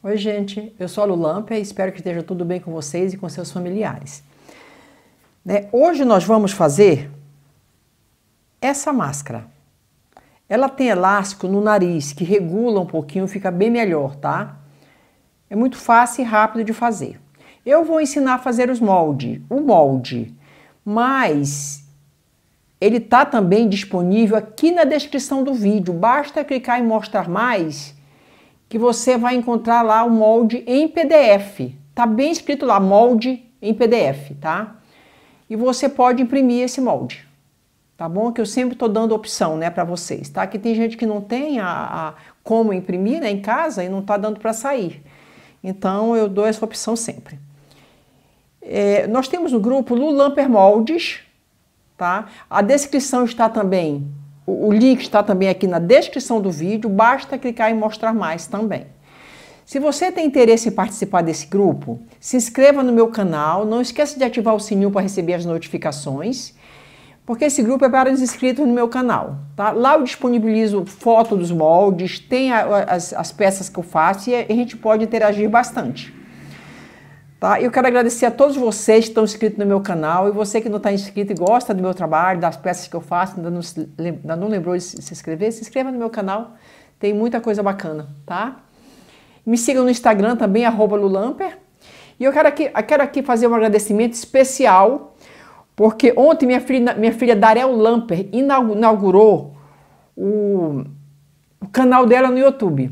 Oi, gente, eu sou a Lulampia e espero que esteja tudo bem com vocês e com seus familiares. Né? Hoje nós vamos fazer essa máscara. Ela tem elástico no nariz que regula um pouquinho, fica bem melhor, tá? É muito fácil e rápido de fazer. Eu vou ensinar a fazer os molde, o molde, mas ele tá também disponível aqui na descrição do vídeo. Basta clicar em mostrar mais que você vai encontrar lá o molde em PDF. Tá bem escrito lá, molde em PDF, tá? E você pode imprimir esse molde, tá bom? Que eu sempre estou dando opção, né, para vocês, tá? Que tem gente que não tem a, a como imprimir né, em casa e não está dando para sair. Então eu dou essa opção sempre. É, nós temos o grupo Lulamper Moldes, tá? A descrição está também o, link está também aqui na descrição do vídeo, basta clicar em mostrar mais também. Se você tem interesse em participar desse grupo, se inscreva no meu canal, não esqueça de ativar o sininho para receber as notificações, porque esse grupo é para os inscritos no meu canal. Tá? Lá eu disponibilizo foto dos moldes, tem a, as, as peças que eu faço e a gente pode interagir bastante. Tá? Eu quero agradecer a todos vocês que estão inscritos no meu canal e você que não está inscrito e gosta do meu trabalho, das peças que eu faço, ainda não, ainda não lembrou de se inscrever, se inscreva no meu canal, tem muita coisa bacana, tá? Me sigam no Instagram também, Lulamper. E eu quero aqui, eu quero aqui fazer um agradecimento especial, porque ontem minha filha, minha filha Darel Lamper inaugurou o, o canal dela no YouTube,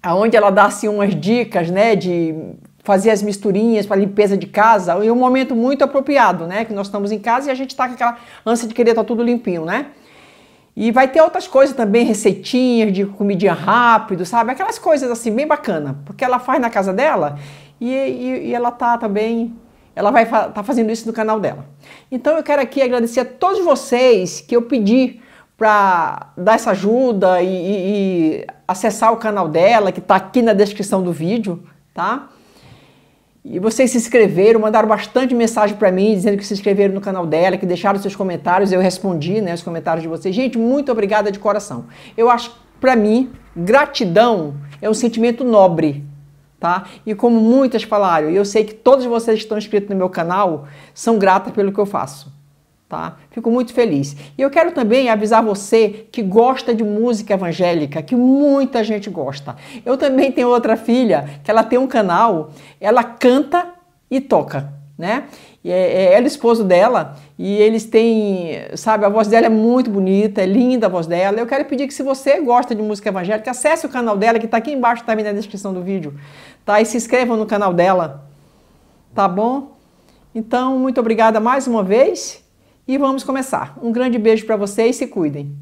aonde ela dá assim, umas dicas né, de fazer as misturinhas para limpeza de casa, em um momento muito apropriado, né? Que nós estamos em casa e a gente está com aquela ânsia de querer estar tá tudo limpinho, né? E vai ter outras coisas também, receitinhas de comidinha rápido, sabe? Aquelas coisas assim, bem bacana, porque ela faz na casa dela e, e, e ela tá também, ela vai estar tá fazendo isso no canal dela. Então eu quero aqui agradecer a todos vocês que eu pedi para dar essa ajuda e, e, e acessar o canal dela, que está aqui na descrição do vídeo, tá? E vocês se inscreveram, mandaram bastante mensagem para mim dizendo que se inscreveram no canal dela, que deixaram seus comentários, eu respondi, né, os comentários de vocês. Gente, muito obrigada de coração. Eu acho, para mim, gratidão é um sentimento nobre, tá? E como muitas falaram, e eu sei que todos vocês que estão inscritos no meu canal são gratas pelo que eu faço. Tá? Fico muito feliz. E eu quero também avisar você que gosta de música evangélica, que muita gente gosta. Eu também tenho outra filha que ela tem um canal, ela canta e toca, né? E é, é ela o esposo dela, e eles têm, sabe, a voz dela é muito bonita, é linda a voz dela. Eu quero pedir que se você gosta de música evangélica, acesse o canal dela que está aqui embaixo também na descrição do vídeo, tá? E se inscreva no canal dela, tá bom? Então, muito obrigada mais uma vez e vamos começar. Um grande beijo para vocês, se cuidem.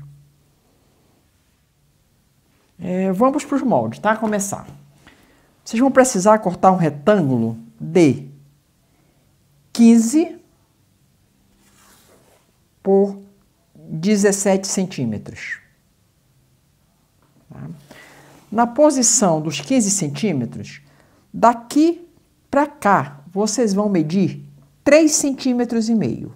É, vamos para os moldes, tá? Começar. Vocês vão precisar cortar um retângulo de 15 por 17 centímetros. Tá? Na posição dos 15 centímetros, daqui para cá, vocês vão medir 3 centímetros e meio.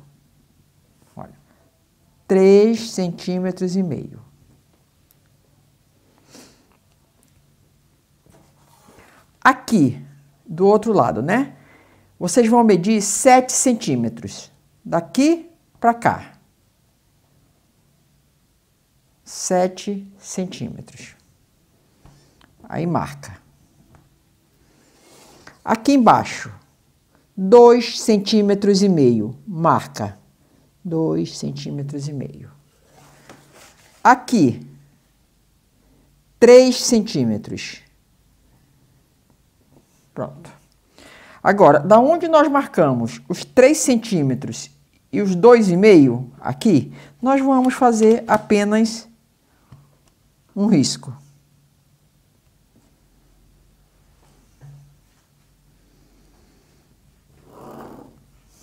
3 centímetros e meio. Aqui, do outro lado, né? Vocês vão medir 7 centímetros, daqui para cá. 7 centímetros. Aí marca. Aqui embaixo, 2 centímetros e meio, marca. 2 centímetros e meio. Aqui, 3 centímetros. Pronto. Agora, da onde nós marcamos os 3 centímetros e os 2,5 aqui, nós vamos fazer apenas um risco.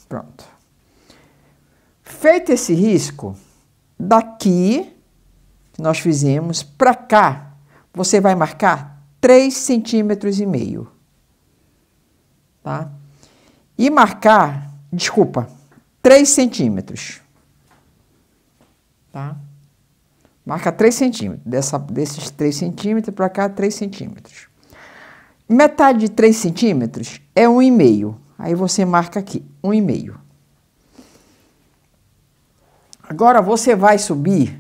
Pronto. Feito esse risco, daqui que nós fizemos para cá, você vai marcar 3 centímetros e meio, tá? E marcar, desculpa, 3 centímetros, tá? Marca 3 centímetros, dessa, desses 3 centímetros para cá, 3 centímetros. Metade de 3 centímetros é 1,5, aí você marca aqui, 1,5. Agora você vai subir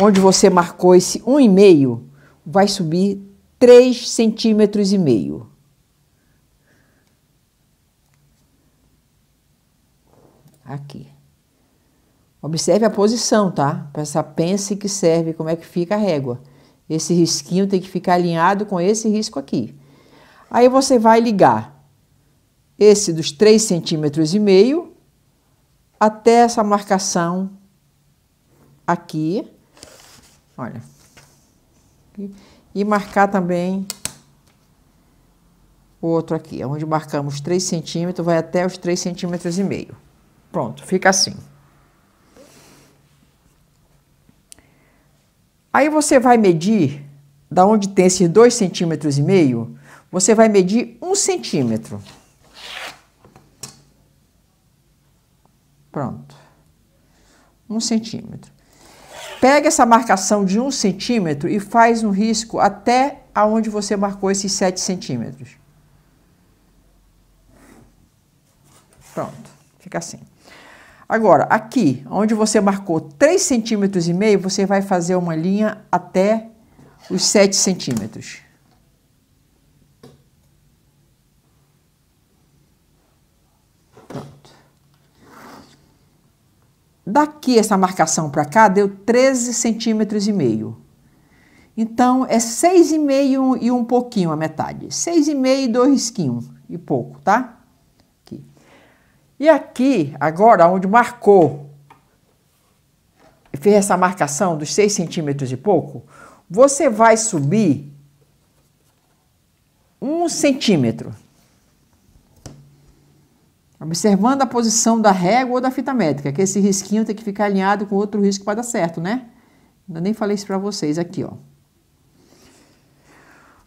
onde você marcou esse 1,5, vai subir 3 centímetros e meio. Aqui. Observe a posição, tá? Essa pence que serve, como é que fica a régua. Esse risquinho tem que ficar alinhado com esse risco aqui. Aí você vai ligar esse dos três centímetros e meio até essa marcação aqui, olha, e marcar também o outro aqui, onde marcamos 3 centímetros, vai até os 3 centímetros e meio. Pronto, fica assim. Aí você vai medir, da onde tem esses 2 centímetros e meio, você vai medir 1 um centímetro. Pronto. Um centímetro. Pega essa marcação de um centímetro e faz um risco até aonde você marcou esses sete centímetros. Pronto, fica assim. Agora, aqui, onde você marcou três centímetros e meio, você vai fazer uma linha até os sete centímetros. Daqui essa marcação para cá deu 13 centímetros e meio. Então é 6,5 e um pouquinho a metade. 6,5 e dois risquinhos e pouco, tá? Aqui. E aqui, agora, onde marcou, fez essa marcação dos 6 centímetros e pouco, você vai subir um centímetro observando a posição da régua ou da fita métrica, que esse risquinho tem que ficar alinhado com outro risco para dar certo, né? Ainda nem falei isso para vocês aqui, ó.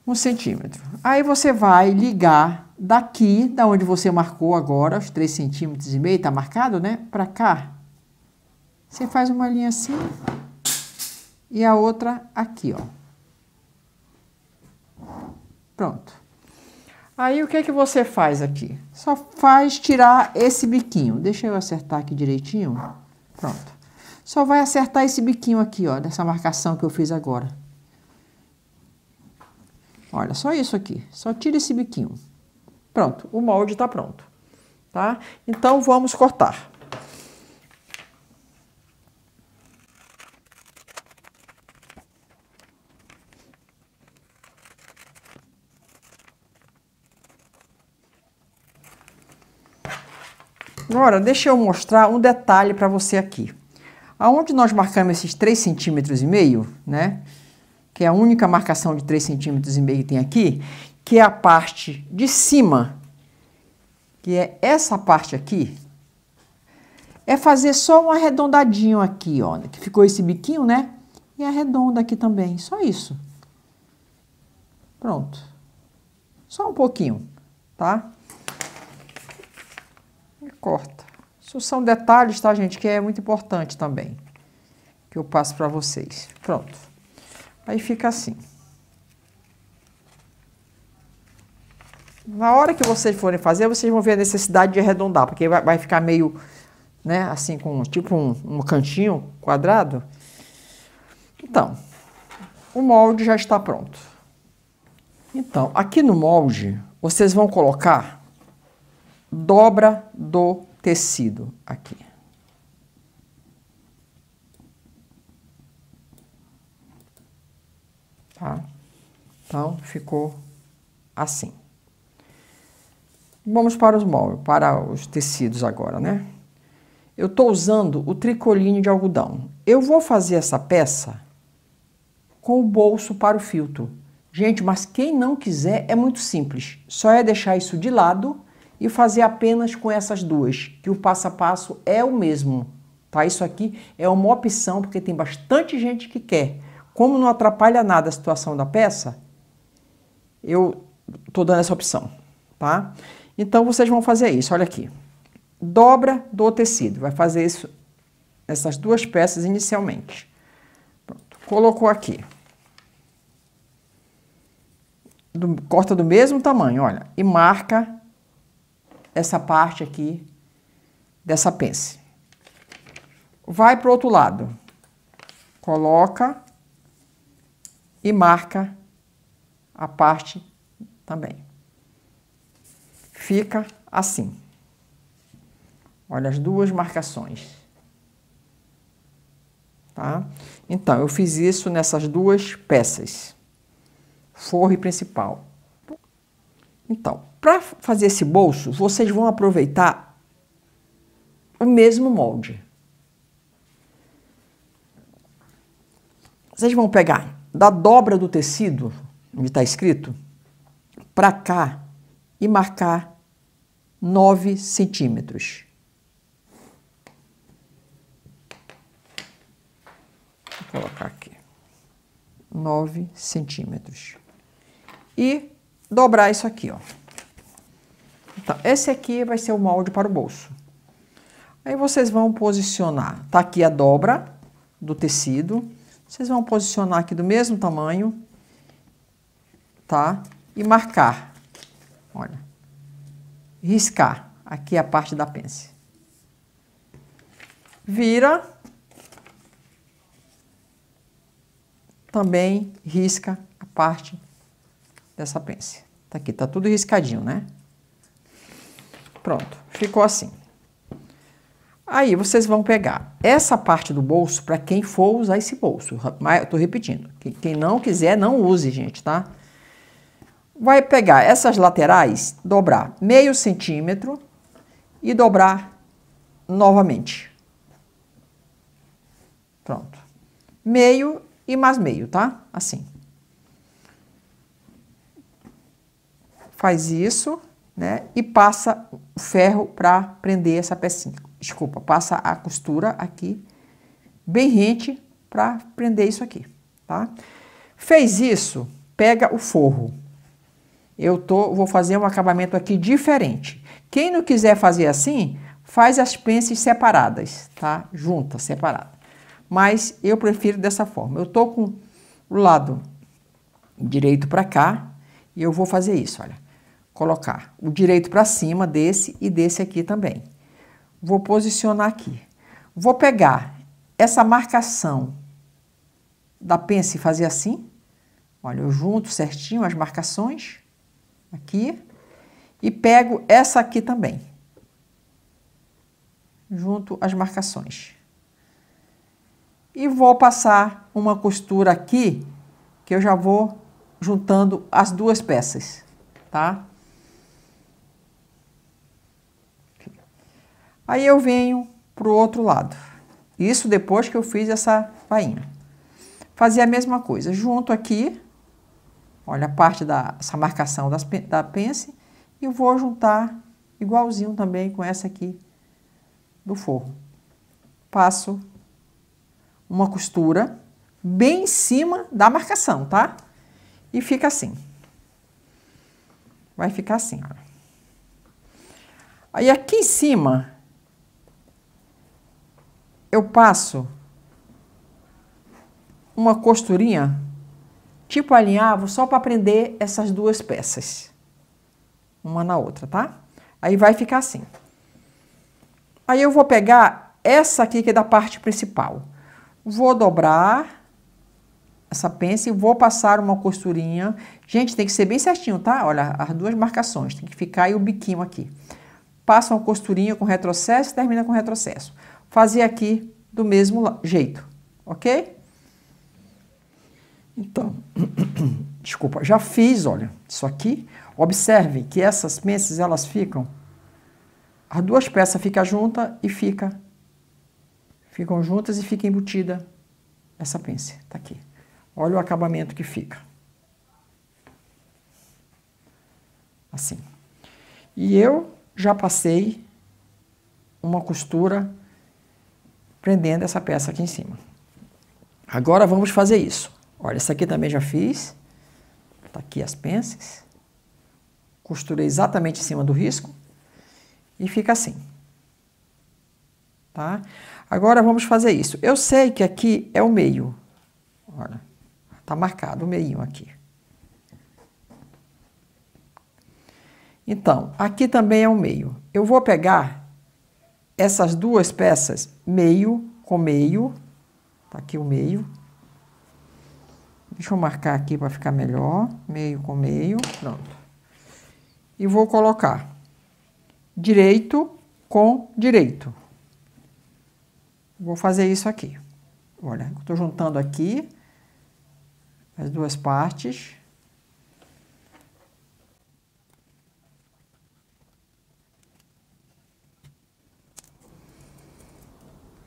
Um centímetro. Aí você vai ligar daqui, da onde você marcou agora, os três centímetros e meio, tá marcado, né? Para cá. Você faz uma linha assim e a outra aqui, ó. Pronto. Aí o que é que você faz aqui? Só faz tirar esse biquinho. Deixa eu acertar aqui direitinho. Pronto. Só vai acertar esse biquinho aqui, ó, dessa marcação que eu fiz agora. Olha, só isso aqui. Só tira esse biquinho. Pronto, o molde está pronto. Tá? Então, vamos cortar. Agora, deixa eu mostrar um detalhe para você aqui. Aonde nós marcamos esses 3,5 centímetros e meio, né? Que é a única marcação de 3,5 centímetros e meio que tem aqui, que é a parte de cima, que é essa parte aqui, é fazer só um arredondadinho aqui, ó, que ficou esse biquinho, né? E arredonda aqui também, só isso. Pronto. Só um pouquinho, tá? corta. Isso são detalhes, tá, gente, que é muito importante também, que eu passo para vocês. Pronto. Aí fica assim. Na hora que vocês forem fazer, vocês vão ver a necessidade de arredondar, porque vai, vai ficar meio, né, assim, com tipo um, um cantinho quadrado. Então, o molde já está pronto. Então, aqui no molde, vocês vão colocar dobra do tecido aqui. Tá? Então, ficou assim. Vamos para os moldes, para os tecidos agora, né? Eu estou usando o tricoline de algodão. Eu vou fazer essa peça com o bolso para o filtro. Gente, mas quem não quiser é muito simples. Só é deixar isso de lado e fazer apenas com essas duas, que o passo a passo é o mesmo. Tá? Isso aqui é uma opção porque tem bastante gente que quer. Como não atrapalha nada a situação da peça, eu estou dando essa opção. Tá? Então vocês vão fazer isso, olha aqui. Dobra do tecido, vai fazer isso essas duas peças inicialmente. Pronto. Colocou aqui. Do, corta do mesmo tamanho, olha, e marca essa parte aqui dessa pence. Vai para o outro lado. Coloca e marca a parte também. Fica assim. Olha as duas marcações. Tá? Então, eu fiz isso nessas duas peças. Forro principal. Então, para fazer esse bolso, vocês vão aproveitar o mesmo molde. Vocês vão pegar da dobra do tecido, onde está escrito, para cá e marcar 9 centímetros. Vou colocar aqui. 9 centímetros. E dobrar isso aqui, ó. Então, esse aqui vai ser o molde para o bolso. Aí vocês vão posicionar, tá aqui a dobra do tecido, vocês vão posicionar aqui do mesmo tamanho, tá? E marcar, olha, riscar, aqui é a parte da pence. Vira, também risca a parte dessa pence. Tá aqui, tá tudo riscadinho, né? Pronto, ficou assim. Aí vocês vão pegar essa parte do bolso para quem for usar esse bolso. Mas eu tô repetindo, quem não quiser não use, gente, tá? Vai pegar essas laterais, dobrar meio centímetro e dobrar novamente. Pronto. Meio e mais meio, tá? Assim. faz isso, né? E passa o ferro para prender essa pecinha. Desculpa, passa a costura aqui bem rente para prender isso aqui, tá? Fez isso, pega o forro. Eu tô, vou fazer um acabamento aqui diferente. Quem não quiser fazer assim, faz as pences separadas, tá? Juntas, separadas. Mas eu prefiro dessa forma. Eu tô com o lado direito para cá e eu vou fazer isso, olha colocar o direito para cima desse e desse aqui também. Vou posicionar aqui. Vou pegar essa marcação da pence e fazer assim. Olha, eu junto certinho as marcações aqui e pego essa aqui também. Junto as marcações. E vou passar uma costura aqui que eu já vou juntando as duas peças, tá? Aí eu venho pro outro lado. Isso depois que eu fiz essa bainha. Fazer a mesma coisa. Junto aqui, olha a parte da essa marcação das, da pence, e vou juntar igualzinho também com essa aqui do forro. Passo uma costura bem em cima da marcação, tá? E fica assim. Vai ficar assim, ó. Aí aqui em cima, eu passo uma costurinha, tipo alinhavo, só para prender essas duas peças, uma na outra, tá? Aí vai ficar assim. Aí eu vou pegar essa aqui que é da parte principal. Vou dobrar essa pence e vou passar uma costurinha. Gente, tem que ser bem certinho, tá? Olha, as duas marcações, tem que ficar aí o biquinho aqui. Passa uma costurinha com retrocesso e termina com retrocesso fazer aqui do mesmo jeito, ok? Então, desculpa, já fiz, olha, isso aqui. Observe que essas peças, elas ficam, as duas peças ficam juntas e fica, ficam juntas e fica embutida essa pence, tá aqui. Olha o acabamento que fica. Assim. E eu já passei uma costura prendendo essa peça aqui em cima. Agora vamos fazer isso. Olha, essa aqui também já fiz. Tá aqui as pences. Costurei exatamente em cima do risco e fica assim. Tá? Agora vamos fazer isso. Eu sei que aqui é o meio. Olha, tá marcado o meio aqui. Então, aqui também é o meio. Eu vou pegar essas duas peças, meio com meio, tá aqui o meio. Deixa eu marcar aqui para ficar melhor, meio com meio, pronto. E vou colocar direito com direito. Vou fazer isso aqui. Olha, estou juntando aqui as duas partes.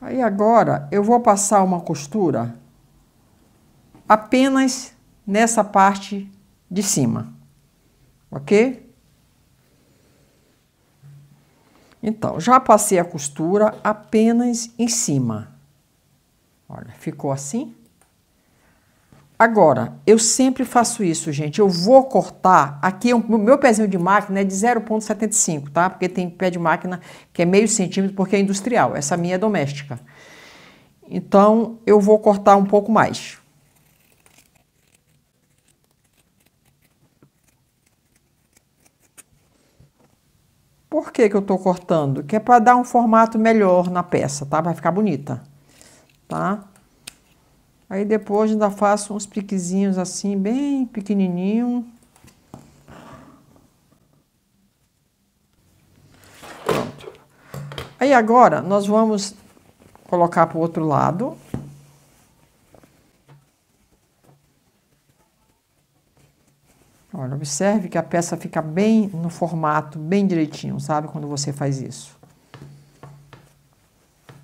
Aí agora eu vou passar uma costura apenas nessa parte de cima, ok? Então, já passei a costura apenas em cima. Olha, ficou assim. Agora, eu sempre faço isso, gente. Eu vou cortar, aqui é o meu pezinho de máquina é de 0,75, tá? Porque tem pé de máquina que é meio centímetro porque é industrial, essa minha é doméstica. Então, eu vou cortar um pouco mais. Por que que eu tô cortando? Que é para dar um formato melhor na peça, tá? Vai ficar bonita, tá? Aí depois ainda faço uns piquezinhos assim, bem pequenininho. Pronto. Aí agora nós vamos colocar para o outro lado. Olha, observe que a peça fica bem no formato, bem direitinho, sabe? Quando você faz isso.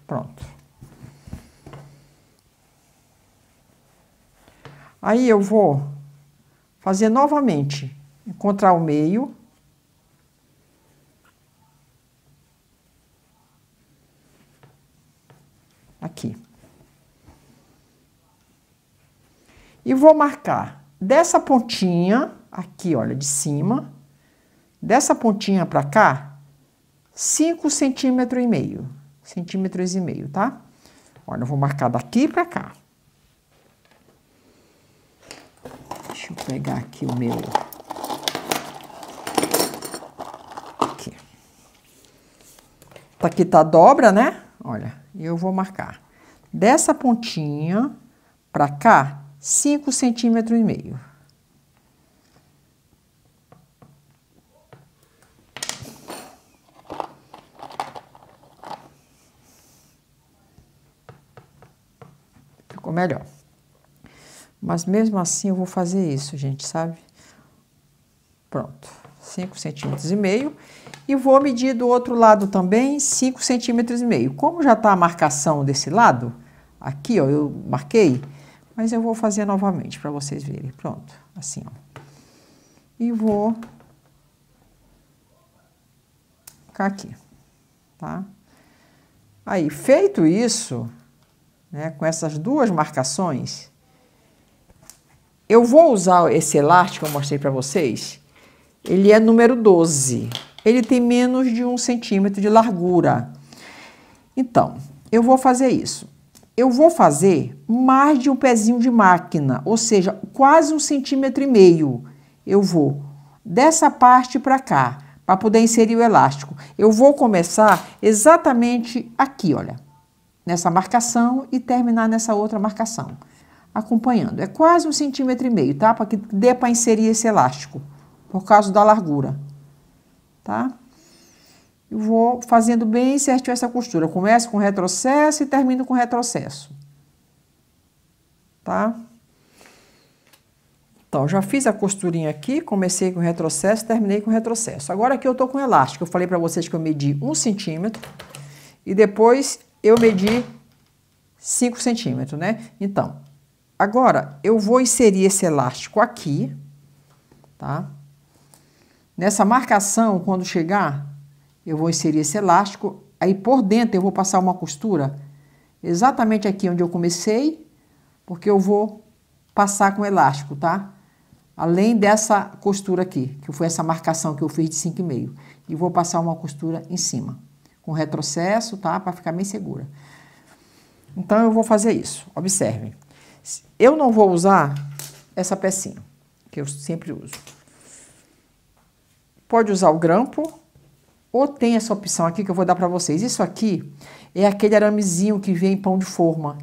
Pronto. Aí eu vou fazer novamente, encontrar o meio. Aqui. E vou marcar dessa pontinha, aqui, olha, de cima, dessa pontinha para cá, 5 centímetros e meio, centímetros e meio, tá? Olha, eu vou marcar daqui para cá. Deixa eu pegar aqui o meu. Aqui. Tá aqui tá a dobra, né? Olha, eu vou marcar. Dessa pontinha para cá, 5 centímetros e meio. Ficou melhor. Mas mesmo assim eu vou fazer isso, gente, sabe? Pronto, 5 centímetros e meio. E vou medir do outro lado também 5 centímetros e meio. Como já está a marcação desse lado, aqui, ó, eu marquei, mas eu vou fazer novamente para vocês verem. Pronto, assim, ó. E vou ficar aqui, tá? Aí, feito isso, né, com essas duas marcações, eu vou usar esse elástico que eu mostrei para vocês. Ele é número 12. Ele tem menos de um centímetro de largura. Então, eu vou fazer isso. Eu vou fazer mais de um pezinho de máquina, ou seja, quase um centímetro e meio. Eu vou dessa parte para cá, para poder inserir o elástico. Eu vou começar exatamente aqui, olha, nessa marcação e terminar nessa outra marcação acompanhando. É quase um centímetro e meio, tá? Para que dê para inserir esse elástico, por causa da largura, tá? Eu vou fazendo bem certinho essa costura. Começo com retrocesso e termino com retrocesso. Tá? Então, já fiz a costurinha aqui, comecei com retrocesso, terminei com retrocesso. Agora aqui eu tô com elástico. Eu falei para vocês que eu medi um centímetro e depois eu medi 5 centímetros, né? Então, Agora, eu vou inserir esse elástico aqui, tá? Nessa marcação, quando chegar, eu vou inserir esse elástico, aí por dentro eu vou passar uma costura exatamente aqui onde eu comecei, porque eu vou passar com elástico, tá? Além dessa costura aqui, que foi essa marcação que eu fiz de 5,5. E vou passar uma costura em cima, com retrocesso, tá? Para ficar bem segura. Então, eu vou fazer isso. Observem. Eu não vou usar essa pecinha, que eu sempre uso. Pode usar o grampo, ou tem essa opção aqui que eu vou dar para vocês. Isso aqui é aquele aramezinho que vem em pão de forma.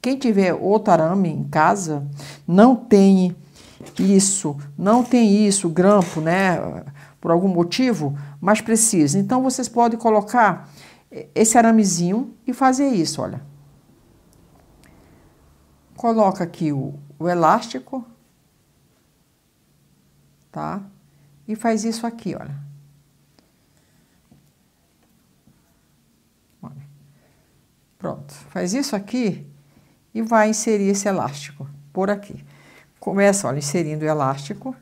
Quem tiver outro arame em casa, não tem isso, não tem isso, grampo, né, por algum motivo, mas precisa. Então, vocês podem colocar esse aramezinho e fazer isso, olha coloca aqui o, o elástico, tá? E faz isso aqui, olha. olha. Pronto, faz isso aqui e vai inserir esse elástico por aqui. Começa, olha, inserindo o elástico.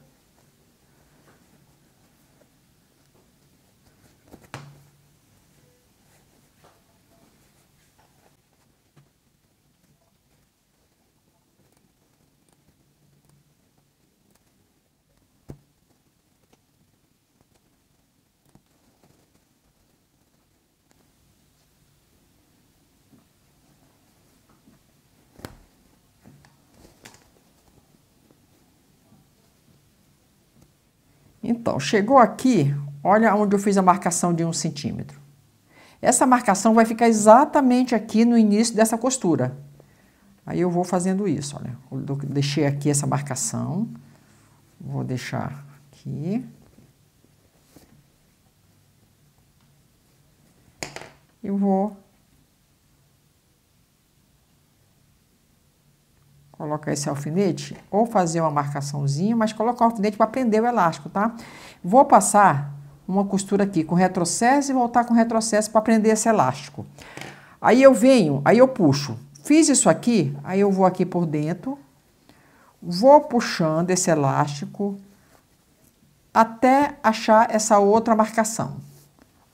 Então, chegou aqui, olha onde eu fiz a marcação de um centímetro. Essa marcação vai ficar exatamente aqui no início dessa costura. Aí eu vou fazendo isso, olha. Eu deixei aqui essa marcação. Vou deixar aqui. Eu vou coloca esse alfinete, ou fazer uma marcaçãozinha, mas coloca o alfinete para prender o elástico, tá? Vou passar uma costura aqui com retrocesso e voltar com retrocesso para prender esse elástico. Aí eu venho, aí eu puxo. Fiz isso aqui, aí eu vou aqui por dentro, vou puxando esse elástico até achar essa outra marcação.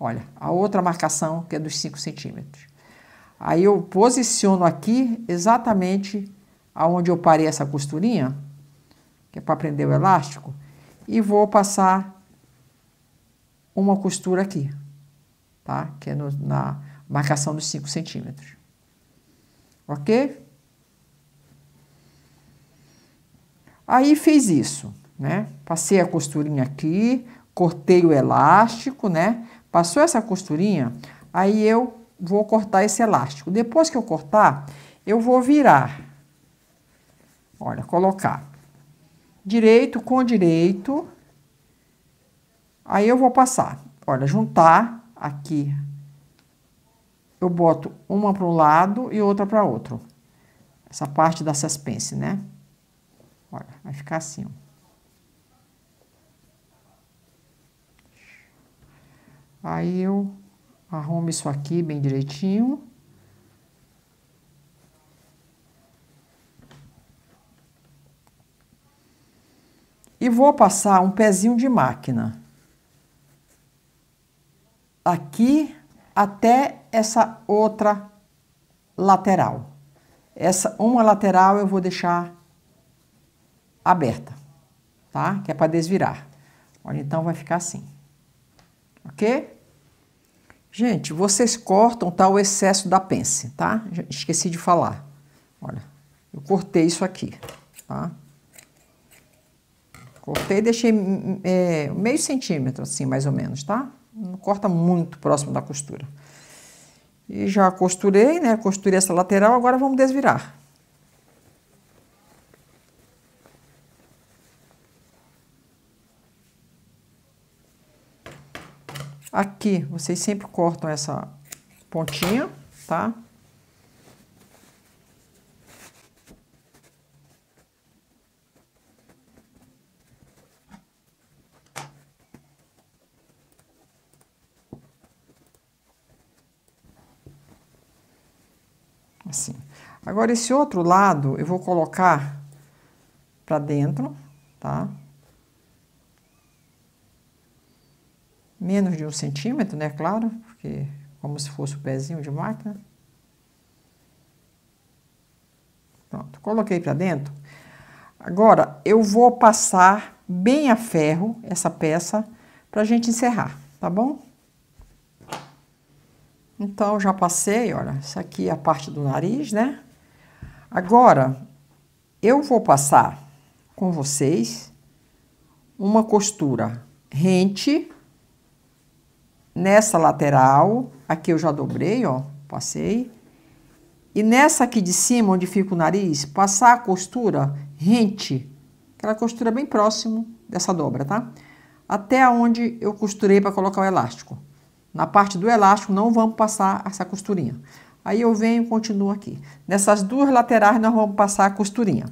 Olha, a outra marcação que é dos 5 centímetros. Aí eu posiciono aqui exatamente aonde eu parei essa costurinha, que é para prender o elástico, e vou passar uma costura aqui, tá? Que é no, na marcação dos 5 centímetros. Ok? Aí fiz isso, né? Passei a costurinha aqui, cortei o elástico, né? Passou essa costurinha, aí eu vou cortar esse elástico. Depois que eu cortar, eu vou virar Olha, colocar direito com direito. Aí eu vou passar, olha, juntar aqui. Eu boto uma para um lado e outra para outro. Essa parte da suspense, né? Olha, vai ficar assim, ó. Aí eu arrumo isso aqui bem direitinho. e vou passar um pezinho de máquina aqui até essa outra lateral. Essa uma lateral eu vou deixar aberta, tá? Que é para desvirar. Olha, então vai ficar assim. OK? Gente, vocês cortam tá o excesso da pence, tá? Esqueci de falar. Olha, eu cortei isso aqui, tá? Cortei e deixei hum, hum, é, meio centímetro, assim, mais ou menos, tá? Não corta muito próximo da costura. E já costurei, né? Costurei essa lateral, agora vamos desvirar. Aqui, vocês sempre cortam essa pontinha, tá? Assim. Agora, esse outro lado eu vou colocar para dentro, tá? Menos de um centímetro, né? Claro, porque como se fosse o pezinho de máquina. Pronto, coloquei para dentro. Agora, eu vou passar bem a ferro essa peça para a gente encerrar, tá bom? Então, já passei, olha, isso aqui é a parte do nariz, né? Agora, eu vou passar com vocês uma costura rente nessa lateral, aqui eu já dobrei, ó, passei. E nessa aqui de cima, onde fica o nariz, passar a costura rente, aquela costura bem próximo dessa dobra, tá? Até onde eu costurei para colocar o elástico. Na parte do elástico, não vamos passar essa costurinha. Aí eu venho e continuo aqui. Nessas duas laterais, nós vamos passar a costurinha.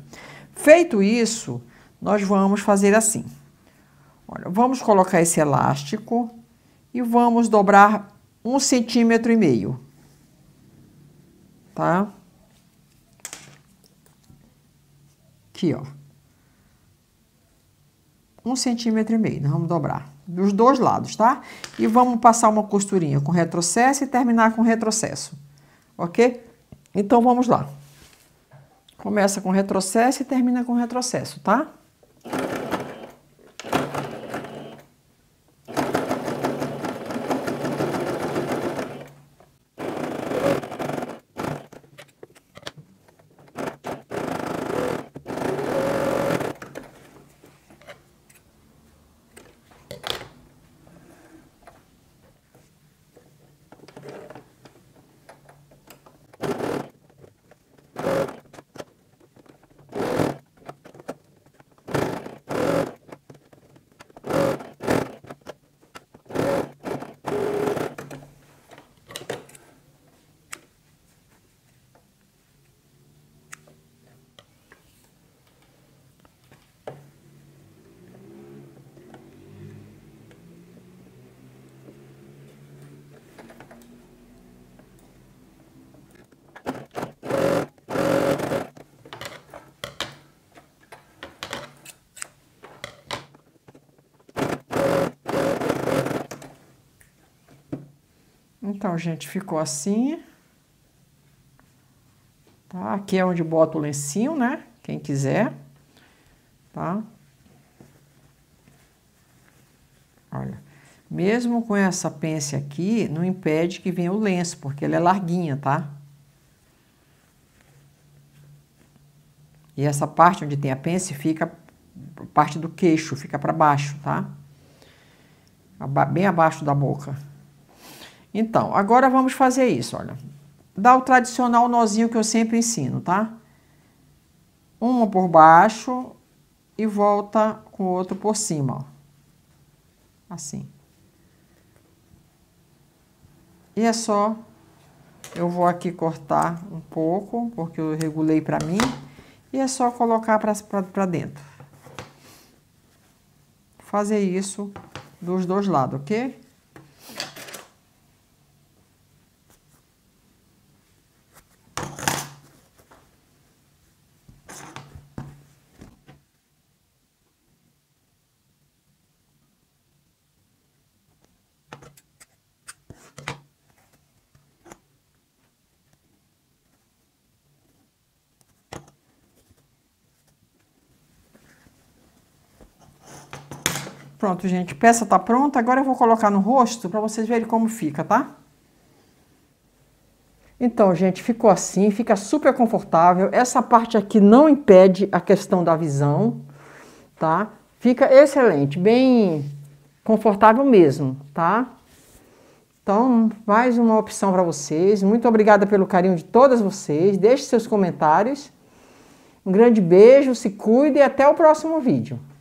Feito isso, nós vamos fazer assim. Olha, vamos colocar esse elástico e vamos dobrar um centímetro e meio, tá? Aqui, ó. Um centímetro e meio, nós vamos dobrar dos dois lados, tá? E vamos passar uma costurinha com retrocesso e terminar com retrocesso, ok? Então, vamos lá. Começa com retrocesso e termina com retrocesso, tá? Então, gente, ficou assim. Tá? Aqui é onde bota o lencinho, né? Quem quiser, tá? Olha, mesmo com essa pence aqui, não impede que venha o lenço, porque ela é larguinha, tá? E essa parte onde tem a pence fica parte do queixo, fica para baixo, tá? Bem abaixo da boca. Então, agora vamos fazer isso, olha. Dá o tradicional nozinho que eu sempre ensino, tá? Uma por baixo e volta com o outro por cima, ó. Assim. E é só, eu vou aqui cortar um pouco, porque eu regulei para mim, e é só colocar para dentro. Fazer isso dos dois lados, ok? Pronto, gente, peça tá pronta. Agora eu vou colocar no rosto para vocês verem como fica, tá? Então, gente, ficou assim, fica super confortável. Essa parte aqui não impede a questão da visão, tá? Fica excelente, bem confortável mesmo, tá? Então, mais uma opção para vocês. Muito obrigada pelo carinho de todas vocês. Deixe seus comentários. Um grande beijo, se cuide e até o próximo vídeo.